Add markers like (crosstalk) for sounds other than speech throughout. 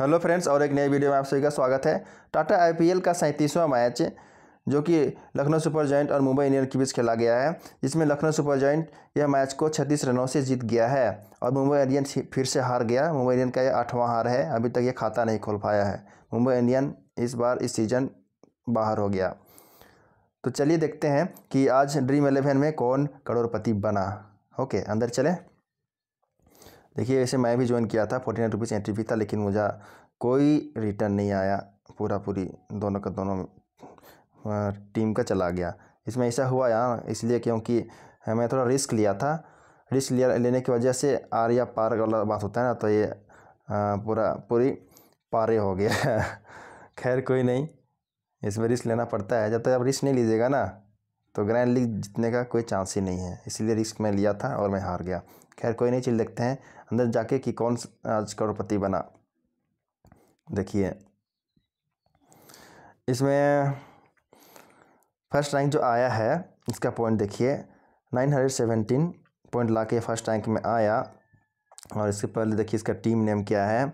hello friends और एक नए वीडियो में आप सभी का स्वागत है टाटा आईपीएल का सैंतीसवां मैच जो कि लखनऊ सुपर जॉइंट और मुंबई इंडियन के बीच खेला गया है जिसमें लखनऊ सुपर जॉइंट यह मैच को छत्तीस रनों से जीत गया है और मुंबई इंडियन फिर से हार गया मुंबई इंडियन का यह आठवां हार है अभी तक ये खाता नहीं खोल पाया है मुंबई इंडियन इस बार इस सीजन बाहर हो गया तो चलिए देखते हैं कि आज ड्रीम एलेवन में कौन करोड़पति बना ओके अंदर चले देखिए वैसे मैं भी ज्वाइन किया था forty nine rupees entry fee था लेकिन मुझे कोई रिटर्न नहीं आया पूरा पूरी दोनों का दोनों टीम का चला गया इसमें ऐसा हुआ यहाँ इसलिए क्योंकि मैं थोड़ा रिस्क लिया था रिस्क लिया लेने की वजह से आर या पार वाला बात होता है ना तो ये पूरा पूरी पारे हो गया (laughs) खैर कोई नहीं इसमें रिस्क लेना पड़ता है जब तक आप रिस्क नहीं लीजिएगा ना तो ग्रैंड लीग जीतने का कोई चांस ही नहीं है इसलिए रिस्क मैं लिया था और मैं हार गया खैर कोई नहीं चीज़ देखते हैं अंदर जाके कि कौन आज करोड़पति बना देखिए इसमें फर्स्ट रैंक जो आया है इसका पॉइंट देखिए नाइन हंड्रेड सेवेंटीन पॉइंट ला के फर्स्ट रैंक में आया और इसके पहले देखिए इसका टीम नेम क्या है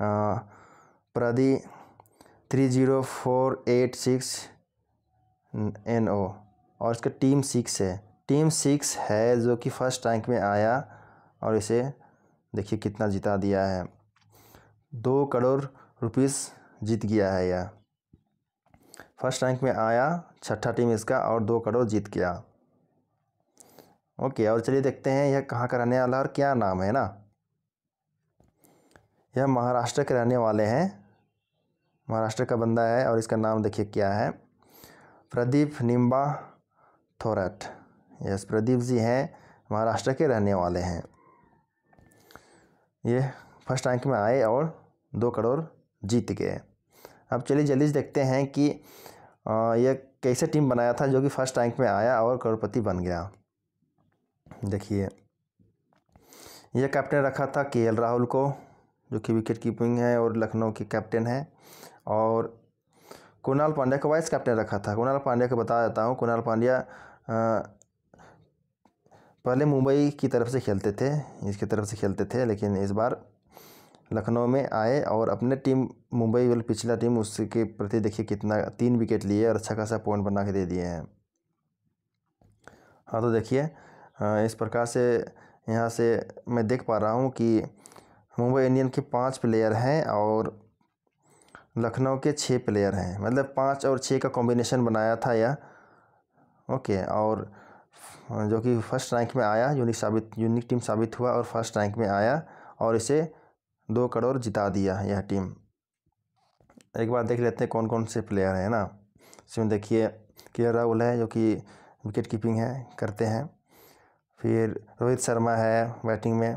प्रदी three zero four eight six N O और इसका टीम सिक्स है टीम सिक्स है जो कि फर्स्ट रैंक में आया और इसे देखिए कितना जिता दिया है दो करोड़ रुपीस जीत गया है यह फर्स्ट रैंक में आया छठा टीम इसका और दो करोड़ जीत गया ओके और चलिए देखते हैं यह कहाँ का रहने वाला और क्या नाम है ना यह महाराष्ट्र के रहने वाले हैं महाराष्ट्र का बंदा है और इसका नाम देखिए क्या है प्रदीप निम्बा थोरट यस प्रदीप जी हैं महाराष्ट्र के रहने वाले हैं ये फर्स्ट रैंक में आए और दो करोड़ जीत गए अब चलिए जल्दी देखते हैं कि यह कैसे टीम बनाया था जो कि फर्स्ट रैंक में आया और करोड़पति बन गया देखिए यह कैप्टन रखा था के राहुल को जो कि विकेट कीपिंग है और लखनऊ के कैप्टन हैं और कुणाल पांड्या का वाइस कैप्टन रखा था कुणाल पांड्या को बता देता हूँ कुणाल पांड्या पहले मुंबई की तरफ से खेलते थे इसकी तरफ से खेलते थे लेकिन इस बार लखनऊ में आए और अपने टीम मुंबई वाली पिछला टीम उसके प्रति देखिए कितना तीन विकेट लिए और अच्छा खासा पॉइंट बना के दे दिए हैं हाँ तो देखिए इस प्रकार से यहाँ से मैं देख पा रहा हूँ कि मुंबई इंडियन के पांच प्लेयर हैं और लखनऊ के छः प्लेयर हैं मतलब पाँच और छः का कॉम्बिनेशन बनाया था यह ओके और जो कि फर्स्ट रैंक में आया यूनिक साबित यूनिक टीम साबित हुआ और फर्स्ट रैंक में आया और इसे दो करोड़ जिता दिया यह टीम एक बार देख लेते हैं कौन कौन से प्लेयर हैं ना इसमें देखिए के राहुल है जो कि विकेट कीपिंग है करते हैं फिर रोहित शर्मा है बैटिंग में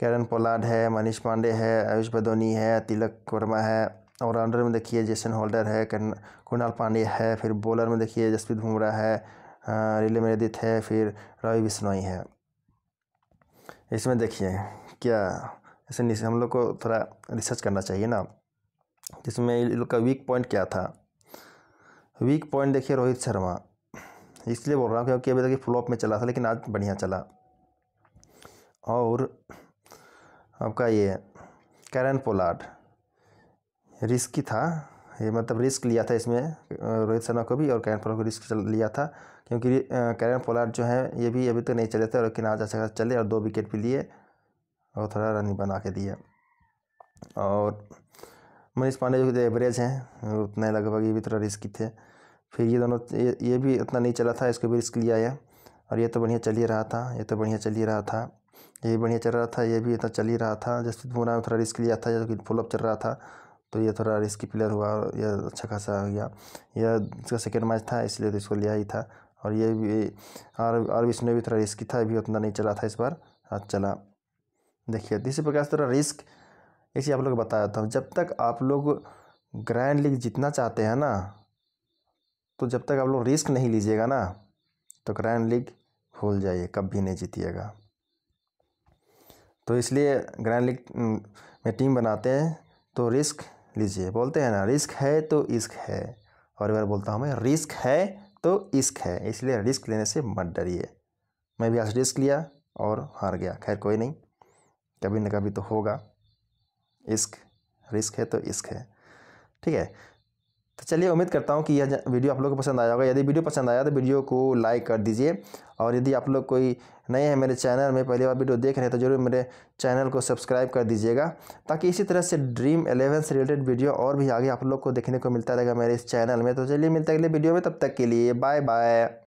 कैरन पोलाड है मनीष पांडे है आयुष बदोनी है तिलक वर्मा है ऑलराउंडर में देखिए जेसन होल्डर है कुणाल पांडे है फिर बॉलर में देखिए जसप्रीत बुमराह है रिले मेदित है फिर रवि बिश्नोई है इसमें देखिए क्या ऐसे हम लोग को थोड़ा रिसर्च करना चाहिए ना जिसमें इन लोग का वीक पॉइंट क्या था वीक पॉइंट देखिए रोहित शर्मा इसलिए बोल रहा हूँ क्योंकि अभी तक फ्लॉप में चला था लेकिन आज बढ़िया चला और आपका ये कैरन पोलार्ड रिस्की था ये मतलब रिस्क लिया था इसमें रोहित शर्मा को भी और कैरन पोलार को रिस्क लिया था क्योंकि कैरन पोलार जो है ये भी अभी तक तो नहीं चले थे और किनार अच्छा चले और दो विकेट भी लिए और थोड़ा रन बना के दिए और मनीष पांडे जो एवरेज हैं उतने लगभग ये भी थोड़ा रिस्की थे फिर ये दोनों ये, ये भी उतना नहीं चला था इसको भी रिस्क लिया है और ये तो बढ़िया चल ही रहा था ये तो बढ़िया चल ही रहा था ये बढ़िया चल रहा था ये भी इतना चल ही रहा था जसप्रीत बुमराह ने थोड़ा रिस्क लिया था जो कि फुलअप चल रहा था तो ये थोड़ा रिस्की प्लेयर हुआ और यह अच्छा खासा हो गया यह इसका सेकेंड मैच था इसलिए तो इसको लिया ही था और ये भी और और इसमें भी थोड़ा रिस्की था भी उतना नहीं चला था इस बार आज चला देखिए इसी प्रकार से थोड़ा रिस्क इसी आप लोग बताया था जब तक आप लोग ग्रैंड लीग जीतना चाहते हैं ना तो जब तक आप लोग रिस्क नहीं लीजिएगा ना तो ग्रैंड लीग भूल जाइए भी नहीं जीतिएगा तो इसलिए ग्रैंड हम्म, लीग में टीम बनाते हैं तो रिस्क लीजिए बोलते हैं ना रिस्क है तो इश्क है और बार बोलता हूँ मैं रिस्क है तो इश्क है इसलिए रिस्क लेने से मत डरिए मैं भी आज रिस्क लिया और हार गया खैर कोई नहीं कभी ना कभी तो होगा इश्क रिस्क है तो इश्क है ठीक है तो चलिए उम्मीद करता हूँ कि यह वीडियो आप लोग को पसंद आया होगा यदि वीडियो पसंद आया तो वीडियो को लाइक कर दीजिए और यदि आप लोग कोई नए हैं मेरे चैनल में पहली बार वीडियो देख रहे हैं तो जरूर मेरे चैनल को सब्सक्राइब कर दीजिएगा ताकि इसी तरह से ड्रीम एलेवन से रिलेटेड वीडियो और भी आगे आप लोग को देखने को मिलता रहेगा मेरे इस चैनल में तो चलिए मिलते अगले वीडियो में तब तक के लिए बाय बाय